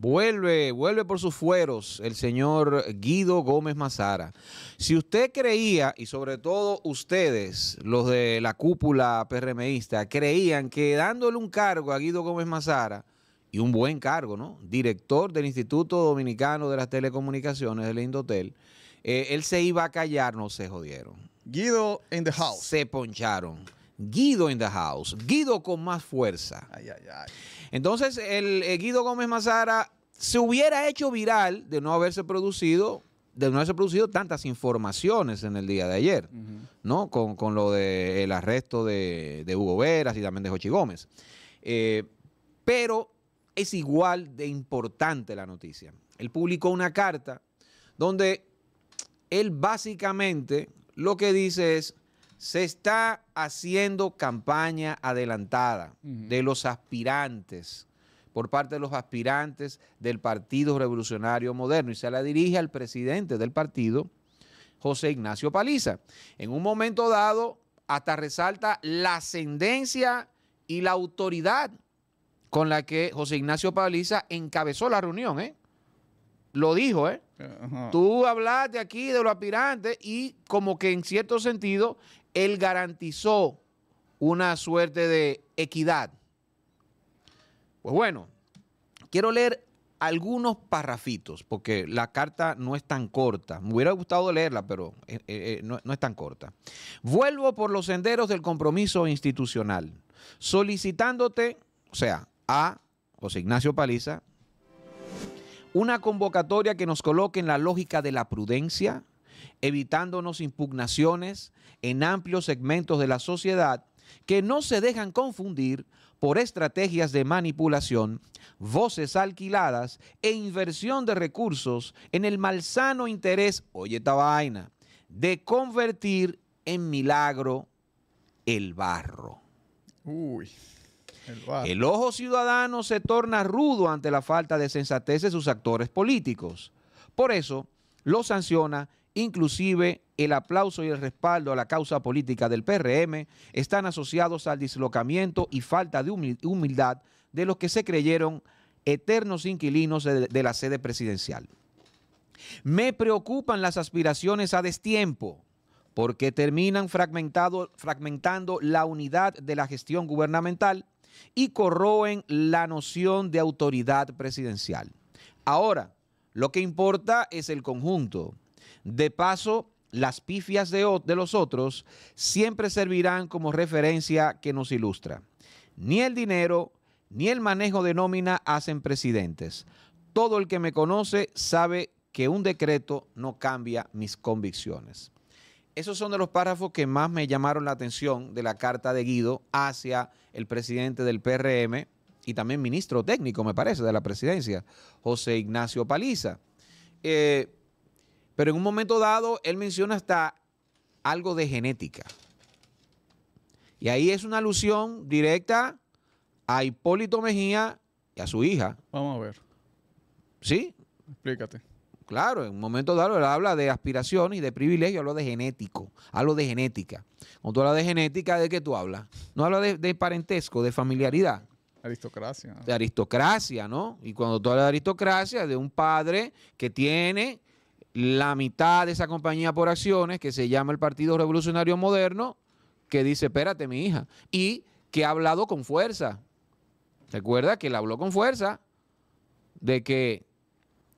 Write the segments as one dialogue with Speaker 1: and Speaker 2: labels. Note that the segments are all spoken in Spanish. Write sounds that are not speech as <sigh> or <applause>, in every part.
Speaker 1: Vuelve, vuelve por sus fueros el señor Guido Gómez Mazara. Si usted creía, y sobre todo ustedes, los de la cúpula PRMista, creían que dándole un cargo a Guido Gómez Mazara, y un buen cargo, ¿no? Director del Instituto Dominicano de las Telecomunicaciones, del Indotel, eh, él se iba a callar, no se jodieron. Guido in the house. Se poncharon. Guido in the house, Guido con más fuerza. Ay, ay, ay. Entonces, el eh, Guido Gómez Mazara se hubiera hecho viral de no haberse producido de no haberse producido tantas informaciones en el día de ayer, ¿no? Con, lo del arresto de, Hugo Veras y también de Jochi Gómez. Eh, pero es igual de importante la noticia. Él publicó una carta donde él básicamente lo que dice es, se está haciendo campaña adelantada de los aspirantes por parte de los aspirantes del Partido Revolucionario Moderno y se la dirige al presidente del partido, José Ignacio Paliza. En un momento dado, hasta resalta la ascendencia y la autoridad con la que José Ignacio Paliza encabezó la reunión. ¿eh? Lo dijo, ¿eh? eh Tú hablaste aquí de los aspirantes y como que en cierto sentido él garantizó una suerte de equidad pues bueno, quiero leer algunos parrafitos, porque la carta no es tan corta. Me hubiera gustado leerla, pero eh, eh, eh, no, no es tan corta. Vuelvo por los senderos del compromiso institucional, solicitándote, o sea, a José Ignacio Paliza, una convocatoria que nos coloque en la lógica de la prudencia, evitándonos impugnaciones en amplios segmentos de la sociedad que no se dejan confundir por estrategias de manipulación, voces alquiladas e inversión de recursos en el malsano interés, oye esta vaina, de convertir en milagro el barro. El, ojo ciudadano se torna rudo ante la falta de sensatez de sus actores políticos. Por eso, lo sanciona Inclusive el aplauso y el respaldo a la causa política del PRM están asociados al dislocamiento y falta de humildad de los que se creyeron eternos inquilinos de la sede presidencial. Me preocupan las aspiraciones a destiempo porque terminan fragmentando la unidad de la gestión gubernamental y corroen la noción de autoridad presidencial. Ahora, lo que importa es el conjunto, de paso, las pifias de, los otros siempre servirán como referencia que nos ilustra. Ni el dinero ni el manejo de nómina hacen presidentes. Todo el que me conoce sabe que un decreto no cambia mis convicciones. Esos son de los párrafos que más me llamaron la atención de la carta de Guido hacia el presidente del PRM y también ministro técnico, me parece, de la presidencia, José Ignacio Paliza. Eh, pero en un momento dado, él menciona hasta algo de genética. Y ahí es una alusión directa a Hipólito Mejía y a su hija. Vamos a ver. ¿Sí? Explícate. Claro, en un momento dado él habla de aspiración y de privilegio. habla de genético, habla de genética. Cuando tú hablas de genética, ¿de qué tú hablas? No habla de, de parentesco, de familiaridad. Aristocracia. De aristocracia, ¿no? Y cuando tú hablas de aristocracia, de un padre que tiene la mitad de esa compañía por acciones que se llama el Partido Revolucionario Moderno, que dice, espérate mi hija, y que ha hablado con fuerza. Recuerda que él habló con fuerza de que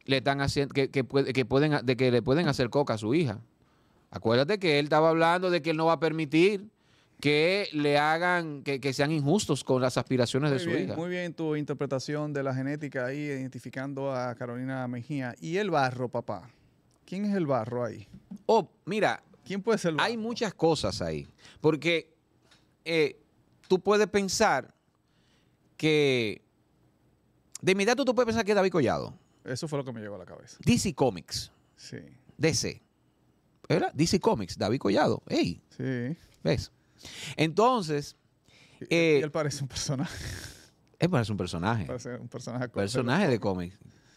Speaker 1: le están haciendo, que, pueden, de que le pueden hacer coca a su hija. Acuérdate que él estaba hablando de que él no va a permitir que le hagan, que, sean injustos con las aspiraciones de su hija. Muy
Speaker 2: bien tu interpretación de la genética ahí, identificando a Carolina Mejía. ¿Y el barro, papá? ¿Quién es el barro ahí? Oh, mira. ¿Quién puede ser Hay muchas
Speaker 1: cosas ahí. Porque eh, tú puedes pensar que. De mi dato, tú puedes pensar que es David Collado.
Speaker 2: Eso fue lo que me llegó a la cabeza.
Speaker 1: DC Comics. Sí. DC. ¿Verdad? DC Comics, David Collado. ¡Ey! Sí. ¿Ves? Entonces. Eh, él parece un personaje. Él parece un personaje. Parece un personaje, personaje de cómics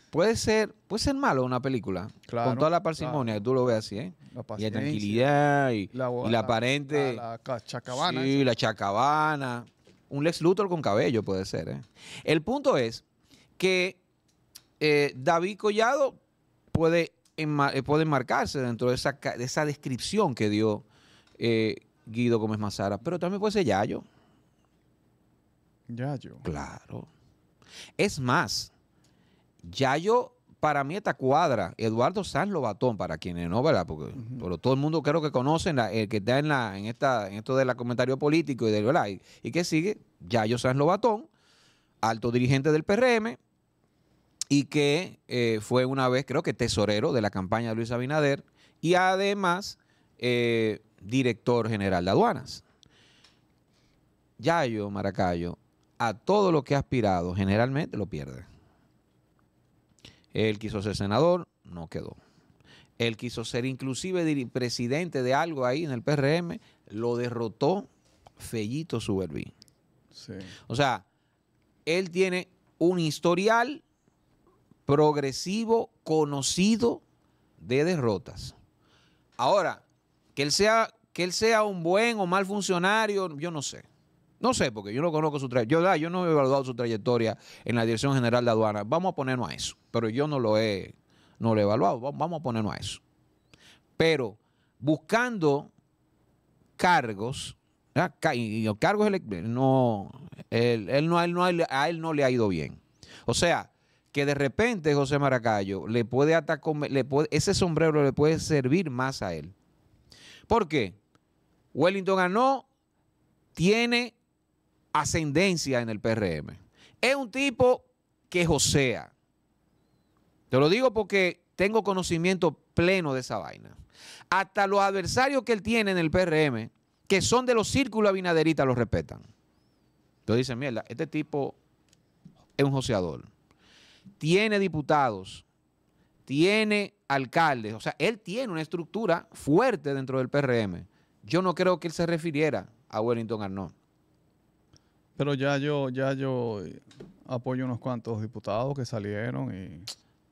Speaker 1: puede ser, puede ser malo una película. con toda la parsimonia tú lo ves así, ¿eh? La y la tranquilidad y la, aparente. La,
Speaker 2: chacabana. Sí,
Speaker 1: la chacabana. Un Lex Luthor con cabello puede ser, ¿eh? El punto es que eh, David Collado puede, eh, puede enmarcarse dentro de esa, descripción que dio eh, Guido Gómez Mazara, pero también puede ser Yayo. Yayo. Claro. Es más, Yayo para mí esta cuadra, Eduardo Sanz Lobatón, para quienes no, ¿verdad? Porque todo el mundo creo que conoce, el que está en, la, en, esta, en esto del comentario político y del, ¿verdad? Y, que sigue Yayo Sanz Lobatón, alto dirigente del PRM, y que eh, fue una vez, creo que tesorero de la campaña de Luis Abinader, y además eh, director general de aduanas. Yayo Maracayo, a todo lo que ha aspirado, generalmente lo pierde él quiso ser senador, no quedó. Él quiso ser inclusive presidente de algo ahí en el PRM, lo derrotó Fellito Suberví. O sea, él tiene un historial progresivo, conocido de derrotas. Ahora, que él sea, que él sea un buen o mal funcionario, yo no sé. No sé, porque yo no conozco su trayectoria. Yo, no he evaluado su trayectoria en la Dirección General de Aduana. Vamos a ponernos a eso. Pero yo no lo he, no lo he evaluado. Vamos a ponernos a eso. Pero buscando cargos, y cargos no, no, no, a él no le ha ido bien. O sea, que de repente José Maracayo le puede atacar le puede, ese sombrero le puede servir más a él. ¿Por qué? Wellington ganó, tiene ascendencia en el PRM. Es un tipo que josea. Te lo digo porque tengo conocimiento pleno de esa vaina. Hasta los adversarios que él tiene en el PRM, que son de los círculos abinaderistas, lo respetan. Entonces dicen, mierda, este tipo es un joseador. Tiene diputados, tiene alcaldes. O sea, él tiene una estructura fuerte dentro del PRM. Yo no creo que él se refiriera a Wellington Arnold.
Speaker 2: Pero ya yo, ya yo eh, apoyo unos cuantos diputados que salieron y.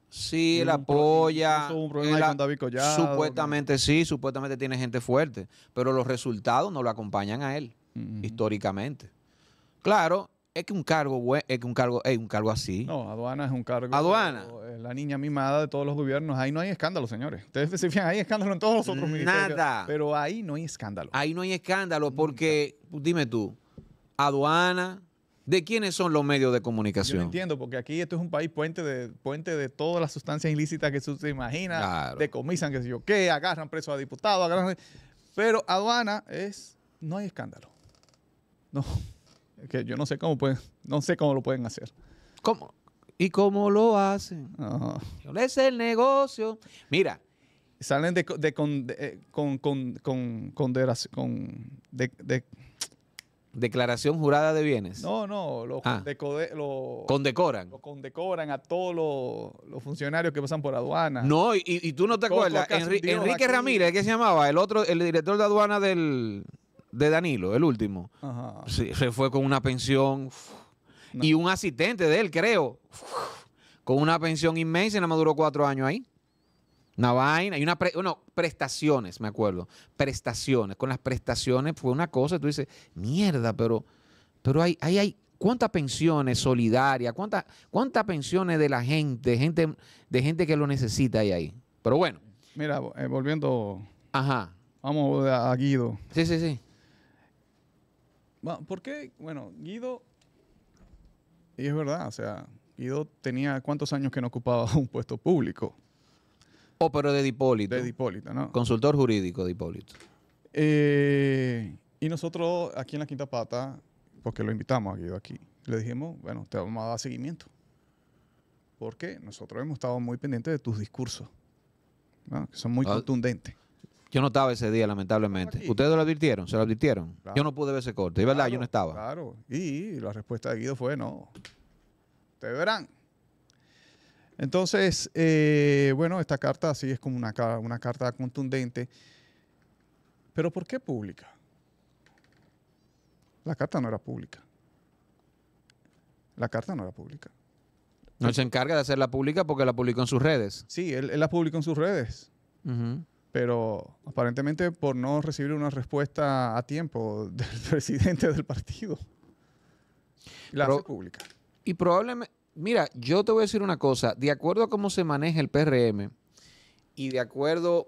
Speaker 2: Sí, él apoya. Eso un problema con David Collado, Supuestamente sí, supuestamente tiene gente fuerte, pero los
Speaker 1: resultados no lo acompañan a él, históricamente. Claro, es que un cargo
Speaker 2: es que un cargo, es un cargo así. No, aduana es un cargo. Aduana. la niña mimada de todos los gobiernos. Ahí no hay escándalo, señores. Ustedes se fijan, hay escándalo en todos los otros Nada. Pero ahí no hay escándalo.
Speaker 1: Ahí no hay escándalo porque, dime tú, aduana, ¿De quiénes son los medios de comunicación? no
Speaker 2: entiendo, porque aquí esto es un país puente de, puente de todas las sustancias ilícitas que usted se imaginas, claro. decomisan, qué sé yo, qué, agarran preso a diputados, agarran. Pero aduana es. No hay escándalo. No. que yo no sé cómo pueden, no sé cómo lo pueden hacer. ¿Cómo? ¿Y cómo lo hacen? Es el negocio. Mira. Salen de, de, con, de eh, con, con, con, con, de, Declaración jurada de bienes. No, no, lo, ah. lo condecoran. Lo condecoran a todos los, funcionarios que pasan por aduana. No, y, tú no te acuerdas, Enrique
Speaker 1: Ramírez, ¿qué se llamaba? El otro, el director de aduana del, de Danilo, el último. Se, fue con una pensión y un asistente de él, creo, con una pensión inmensa y nada más duró cuatro años ahí. Una vaina, hay una, prestaciones, me acuerdo, prestaciones. Con las prestaciones fue una cosa, tú dices, mierda, pero, pero hay, hay, hay cuántas pensiones solidarias, cuántas pensiones de la gente, gente, de gente que lo necesita
Speaker 2: hay ahí. Pero bueno. Mira, eh, volviendo. Ajá. Vamos eh, a Guido. Sí, sí, sí. ¿Por qué? Bueno, Guido. Y es verdad, o sea, Guido tenía cuántos años que no ocupaba <laughs> un puesto público.
Speaker 1: Oh, pero de Hipólito. De Dipólito, ¿no? Consultor jurídico de Hipólito.
Speaker 2: Eh, y nosotros aquí en la Quinta Pata, porque lo invitamos a Guido aquí, le dijimos, bueno, te vamos a dar seguimiento. Porque nosotros hemos estado muy pendientes de tus discursos, que son muy ah, contundentes.
Speaker 1: Yo no estaba ese día, lamentablemente. ¿Ustedes lo advirtieron? ¿Se lo advirtieron? Yo no pude ver ese corte. Y verdad, yo no estaba.
Speaker 2: Claro. Y la respuesta de Guido fue no. Te verán. Entonces, eh, bueno, esta carta sí es como una, carta contundente. Pero ¿por qué pública? La carta no era pública. La carta no era pública. No se encarga de hacerla pública porque la publicó en sus redes. Sí, él, la publicó en sus redes. Pero aparentemente por no recibir una respuesta a tiempo del <laughs> presidente del partido. La hace pública.
Speaker 1: Y probablemente mira, yo te voy a decir una cosa, de acuerdo a cómo se maneja el PRM y de acuerdo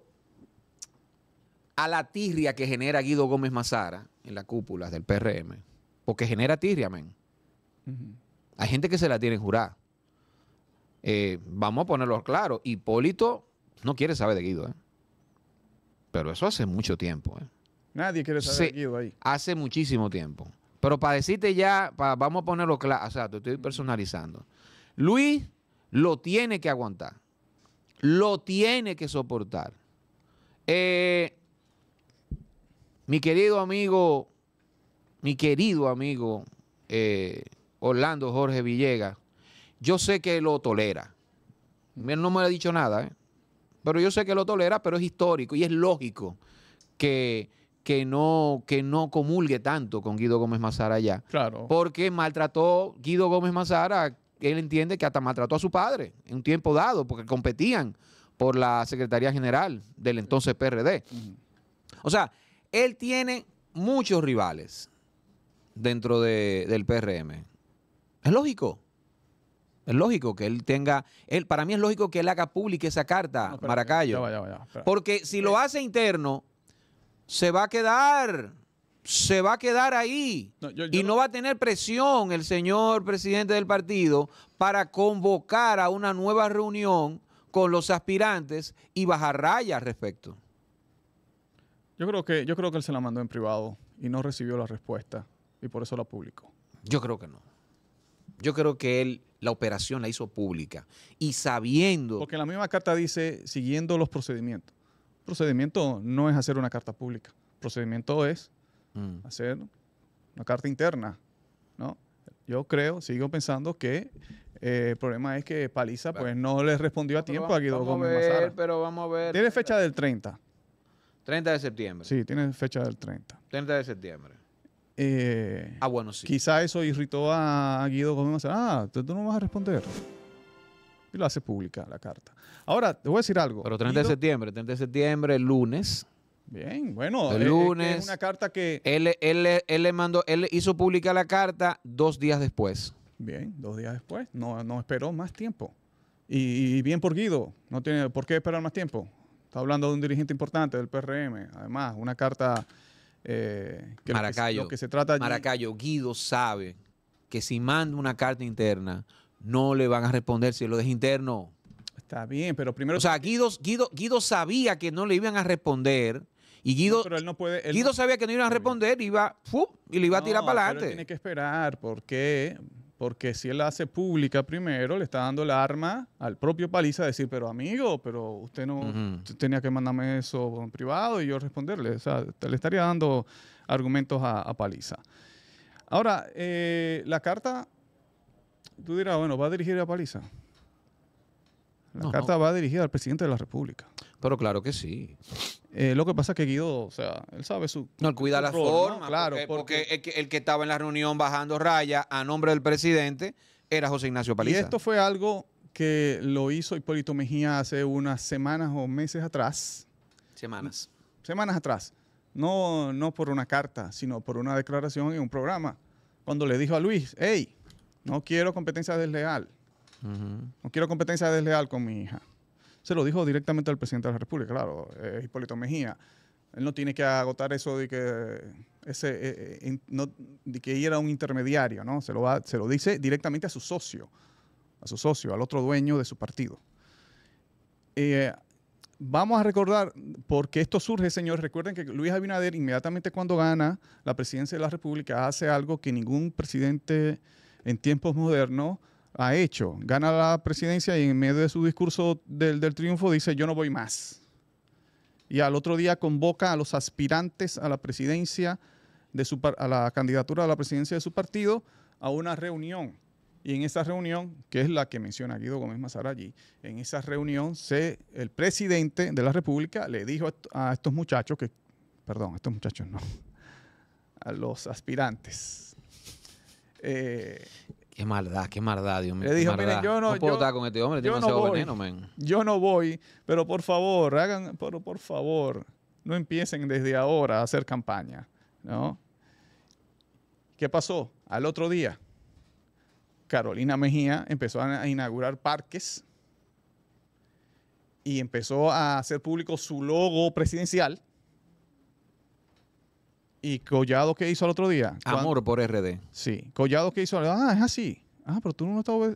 Speaker 1: a la tirria que genera Guido Gómez Mazara en las cúpulas del PRM, porque genera tirria, men. Hay gente que se la tiene jurada. Eh, vamos a ponerlo claro, Hipólito no quiere saber de Guido, ¿eh? pero eso hace mucho tiempo. Eh. Nadie quiere saber de Guido ahí. Hace muchísimo tiempo. Pero para decirte ya, vamos a ponerlo claro, o sea, te estoy personalizando. Luis lo tiene que aguantar, lo tiene que soportar. Eh, mi querido amigo, mi querido amigo eh, Orlando Jorge Villegas, yo sé que lo tolera. Él no me ha dicho nada, ¿eh? pero yo sé que lo tolera, pero es histórico y es lógico que que no, que no comulgue tanto con Guido Gómez Mazara allá. Claro. Porque maltrató Guido Gómez Mazara, él entiende que hasta maltrató a su padre en un tiempo dado, porque competían por la Secretaría General del entonces PRD. O sea, él tiene muchos rivales dentro del PRM. Es lógico. Es lógico que él tenga. para mí es lógico que él haga pública esa carta, Maracayo. porque si lo eh, hace interno, se va a quedar, se va a quedar ahí. y no, va a tener presión el señor presidente del partido para convocar a una nueva reunión con los aspirantes y bajar
Speaker 2: raya al respecto. Yo creo que, yo creo que él se la mandó en privado y no recibió la respuesta y por eso la publicó. Yo creo que no. Yo creo que él la operación la hizo pública y sabiendo. Porque la misma carta dice siguiendo los procedimientos procedimiento no es hacer una carta pública. Procedimiento es mm. hacer una carta interna, ¿no? Yo creo, sigo pensando que eh, el problema es que Paliza pues no le respondió a tiempo a Guido Gómez ver,
Speaker 1: Pero vamos a ver.
Speaker 2: Tiene fecha del 30.
Speaker 1: 30 de septiembre.
Speaker 2: Sí, tiene fecha del 30.
Speaker 1: 30 de septiembre.
Speaker 2: Eh, ah, bueno, sí. Quizá eso irritó a Guido Gómez Mazara. Ah, tú no vas a responder y lo hace pública la carta. Ahora, te voy a decir algo. Pero 30 de septiembre, 30 de septiembre, lunes. Bien, bueno, eh, eh, lunes. Es una carta que. Él, le mandó, él hizo pública la carta dos días después. Bien, dos días después. No, no esperó más tiempo. Y, bien por Guido, no tiene por qué esperar más tiempo. Está hablando de un dirigente importante del PRM. Además, una carta eh, que Maracayo, lo que, se trata Maracayo,
Speaker 1: Guido sabe que si manda una carta interna, no le van a responder si lo deja interno. Está bien, pero primero... O sea, Guido, Guido, sabía que no le iban a responder. Y Guido, pero no
Speaker 2: puede, Guido sabía que
Speaker 1: no iban a responder, iba, y le iba a tirar para adelante. tiene
Speaker 2: que esperar, ¿por qué? Porque si él la hace pública primero, le está dando el arma al propio Paliza a decir, pero amigo, pero usted no tenía que mandarme eso en privado y yo responderle. O sea, le estaría dando argumentos a, Paliza. Ahora, eh, la carta tú dirás, bueno, ¿va a dirigir a Paliza? La carta va dirigida al presidente de la República. Pero claro que sí. Eh, lo que pasa es que Guido, o sea, él sabe su. No, él cuida la forma.
Speaker 1: Claro, porque, el, que, estaba en la reunión bajando raya a nombre del presidente era José Ignacio
Speaker 2: Paliza. Y esto fue algo que lo hizo Hipólito Mejía hace unas semanas o meses atrás. Semanas. Semanas atrás. No, no por una carta, sino por una declaración en un programa. Cuando le dijo a Luis, hey, no quiero competencia desleal. No quiero competencia desleal con mi hija. Se lo dijo directamente al presidente de la República, claro, eh, Hipólito Mejía. Él no tiene que agotar eso de que ese eh, eh, no, de que ella era un intermediario, ¿no? Se lo, va, se lo dice directamente a su socio, a su socio, al otro dueño de su partido. vamos a recordar, porque esto surge, señores, recuerden que Luis Abinader inmediatamente cuando gana la presidencia de la República hace algo que ningún presidente en tiempos modernos ha hecho. Gana la presidencia y en medio de su discurso del, triunfo dice yo no voy más. Y al otro día convoca a los aspirantes a la presidencia, de su, a la candidatura a la presidencia de su partido, a una reunión. Y en esa reunión, que es la que menciona Guido Gómez allí en esa reunión se, el presidente de la República le dijo a estos muchachos que, perdón, a estos muchachos no, <laughs> a los aspirantes, eh, qué maldad,
Speaker 1: qué maldad, Dios mío. Le dijo, yo no, voy,
Speaker 2: Yo no voy, pero por favor, hagan, pero por favor, no empiecen desde ahora a hacer campaña, ¿no? ¿Qué pasó? Al otro día, Carolina Mejía empezó a inaugurar parques y empezó a hacer público su logo presidencial y Collado, ¿qué hizo el otro día? Amor por RD. Sí. Collado, que hizo? Ah, es así. Ah, pero tú no estabas...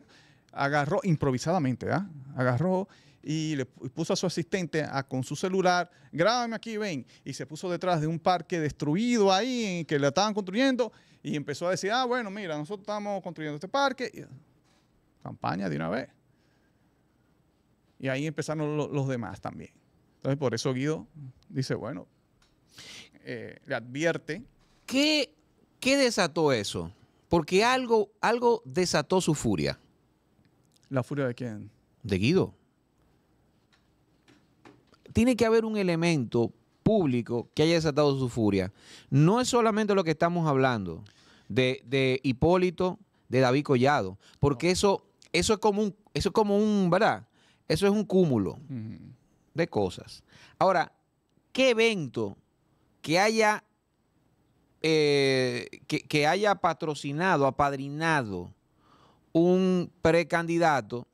Speaker 2: Agarró improvisadamente, ¿ah? Agarró y le puso a su asistente a, con su celular, grábame aquí, ven. Y se puso detrás de un parque destruido ahí, en que le estaban construyendo, y empezó a decir, ah, bueno, mira, nosotros estamos construyendo este parque. campaña de una vez. Y ahí empezaron los demás también. Entonces, por eso Guido dice, bueno. Eh, le advierte. ¿Qué, ¿Qué, desató eso? Porque algo, algo desató su furia. ¿La furia de quién?
Speaker 1: De Guido. Tiene que haber un elemento público que haya desatado su furia. No es solamente lo que estamos hablando de, Hipólito, de David Collado, porque eso, eso es como un, eso como un, ¿verdad? Eso es un cúmulo de cosas. Ahora, ¿qué evento que haya, eh, que, haya patrocinado, apadrinado un precandidato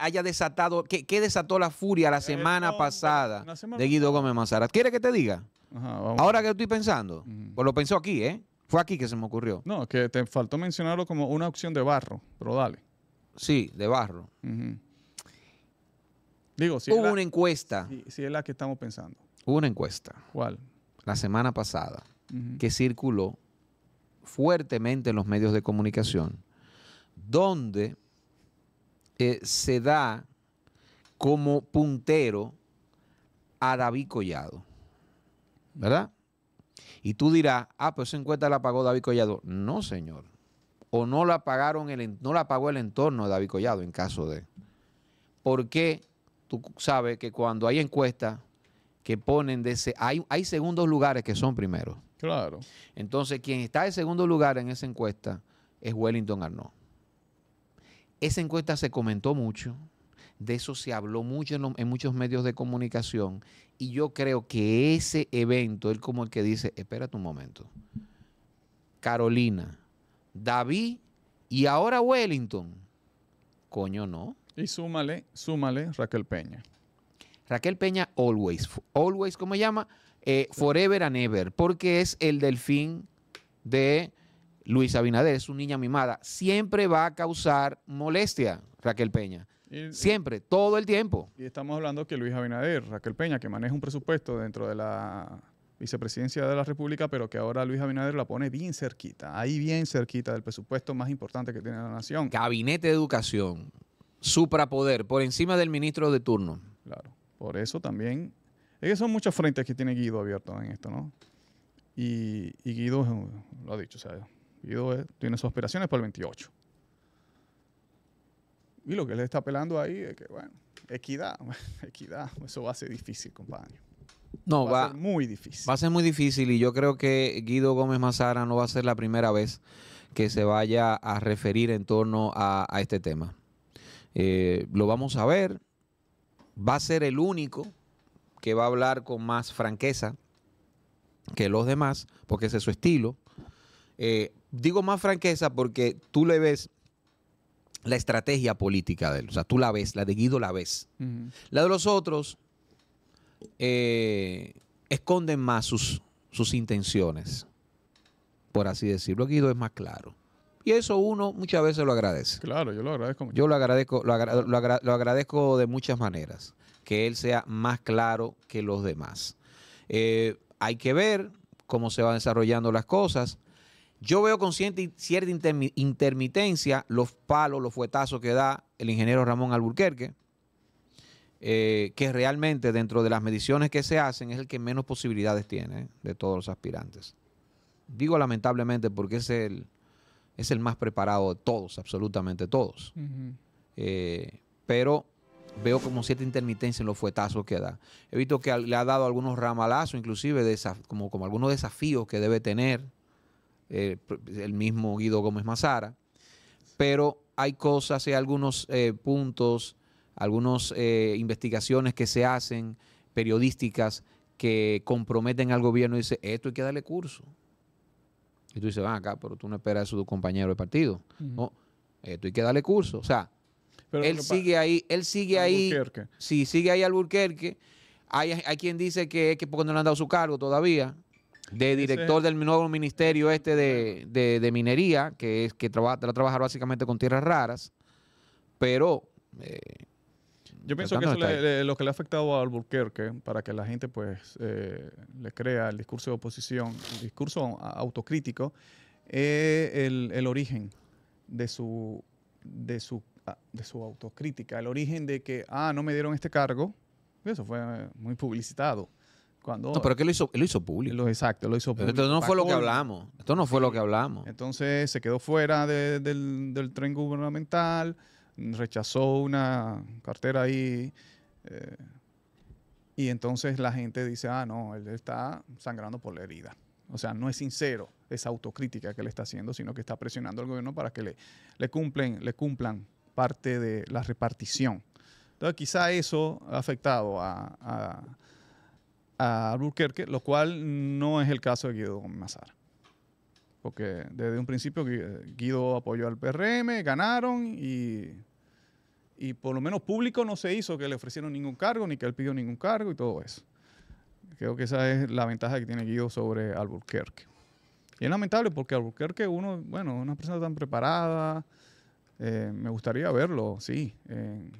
Speaker 1: haya desatado, que, desató la furia la eh, semana pasada de Guido Gómez Manzara. ¿Quiere que te diga? Ahora que estoy pensando, pues lo pensó aquí, ¿eh? Fue aquí que se me ocurrió. No, que te faltó mencionarlo como una opción de barro, pero dale. Sí, de barro. Digo, si Hubo una
Speaker 2: encuesta. Sí, si es la que estamos pensando.
Speaker 1: Hubo una encuesta. ¿Cuál? La semana pasada, que circuló fuertemente en los medios de comunicación, donde eh, se da como puntero a David Collado. ¿Verdad? Y tú dirás, ah, pero esa encuesta la pagó David Collado. No, señor. O no la pagaron el, no la pagó el entorno de David Collado en caso de. Porque tú sabes que cuando hay encuestas, que ponen de ese. Hay, segundos lugares que son primeros. Claro. Entonces, quien está en segundo lugar en esa encuesta es Wellington Arnaud. Esa encuesta se comentó mucho, de eso se habló mucho en, en, muchos medios de comunicación, y yo creo que ese evento, él como el que dice, espérate un momento, Carolina, David y ahora Wellington. Coño, no. Y súmale, súmale Raquel Peña. Raquel Peña, Always. Always, ¿cómo se llama? Eh, forever and Ever, porque es el delfín de Luis Abinader, es una niña mimada. Siempre
Speaker 2: va a causar molestia, Raquel Peña. Siempre, todo el tiempo. Y estamos hablando que Luis Abinader, Raquel Peña, que maneja un presupuesto dentro de la vicepresidencia de la República, pero que ahora Luis Abinader la pone bien cerquita, ahí bien cerquita del presupuesto más importante que tiene la nación. Gabinete de Educación, suprapoder, por encima del ministro de turno. Claro. Por eso también, es que son muchos frentes que tiene Guido abierto en esto, ¿no? Y, Guido, lo ha dicho, o sea, Guido tiene sus aspiraciones para el 28. Y lo que le está apelando ahí es que, bueno, equidad, <laughs> equidad, eso va a ser difícil, compañero.
Speaker 1: No, va, a ser muy difícil. Va a ser muy difícil y yo creo que Guido Gómez Mazara no va a ser la primera vez que se vaya a referir en torno a, este tema. Eh, lo vamos a ver, va a ser el único que va a hablar con más franqueza que los demás, porque ese es su estilo. Eh, digo más franqueza porque tú le ves la estrategia política de él, o sea, tú la ves, la de Guido la ves. La de los otros eh, esconden más sus, sus intenciones, por así decirlo. Guido es más claro. Y eso uno muchas veces lo agradece. Claro, yo lo agradezco. Yo lo agradezco, lo, agradezco de muchas maneras. Que él sea más claro que los demás. Eh, hay que ver cómo se van desarrollando las cosas. Yo veo con cierta intermitencia los palos, los fuetazos que da el ingeniero Ramón Alburquerque, eh, que realmente dentro de las mediciones que se hacen es el que menos posibilidades tiene de todos los aspirantes. Digo lamentablemente porque es el, es el más preparado de todos, absolutamente todos. Eh, pero veo como cierta intermitencia en los fuetazos que da. He visto que le ha dado algunos ramalazos, inclusive como, algunos desafíos que debe tener eh, el mismo Guido Gómez Mazara. Pero hay cosas, hay algunos eh, puntos, algunas investigaciones que se hacen periodísticas que comprometen al gobierno y dice, esto hay que darle curso. Y tú dices, van acá, pero tú no esperas a su compañero de partido. No, esto eh, tú hay que darle curso. O sea,
Speaker 2: él sigue
Speaker 1: ahí, él sigue ahí. Sí, sigue ahí al Burquerque. Hay, hay quien dice que es que porque no le han dado su cargo todavía. De director del nuevo ministerio este de, minería, que es que trabaja, trabajar básicamente con tierras raras. Pero eh, yo pienso que eso
Speaker 2: lo que le ha afectado a Albuquerque para que la gente pues eh, le crea el discurso de oposición, el discurso autocrítico, es el, origen de su, de, su, ah, de su autocrítica, el origen de que, ah, no me dieron este cargo, eso fue muy publicitado. Cuando, no, pero que lo hizo, lo hizo público. exacto, lo hizo público. no fue lo que hablamos. Esto no fue lo que hablamos. Entonces se quedó fuera del, del tren gubernamental rechazó una cartera ahí. Eh, y entonces la gente dice, ah, no, él está sangrando por la herida. O sea, no es sincero esa autocrítica que le está haciendo, sino que está presionando al gobierno para que le, le, le cumplan parte de la repartición. Entonces, quizá eso ha afectado a, a, lo cual no es el caso de Guido Mazara. Porque desde un principio Guido apoyó al PRM, ganaron y y por lo menos público no se hizo que le ofrecieron ningún cargo, ni que él pidió ningún cargo y todo eso. Creo que esa es la ventaja que tiene Guido sobre Albuquerque. Y es lamentable porque Albuquerque, uno, bueno, una persona tan preparada, eh, me gustaría verlo, sí, en,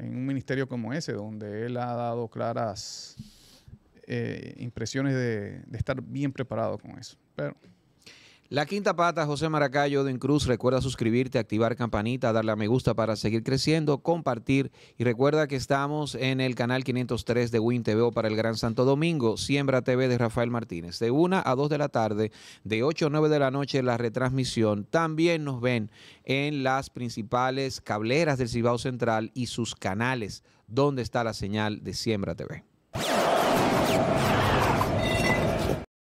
Speaker 2: un ministerio como ese, donde él ha dado claras eh, impresiones de, de estar bien preparado con eso. Pero
Speaker 1: la quinta pata, José Maracayo de Cruz. Recuerda suscribirte, activar campanita, darle a me gusta para seguir creciendo, compartir. Y recuerda que estamos en el canal 503 de Win TV para el Gran Santo Domingo, Siembra TV de Rafael Martínez. De 1 a 2 de la tarde, de 8 a 9 de la noche, la retransmisión. También nos ven en las principales cableras del Cibao Central y sus canales, donde está la señal de Siembra TV.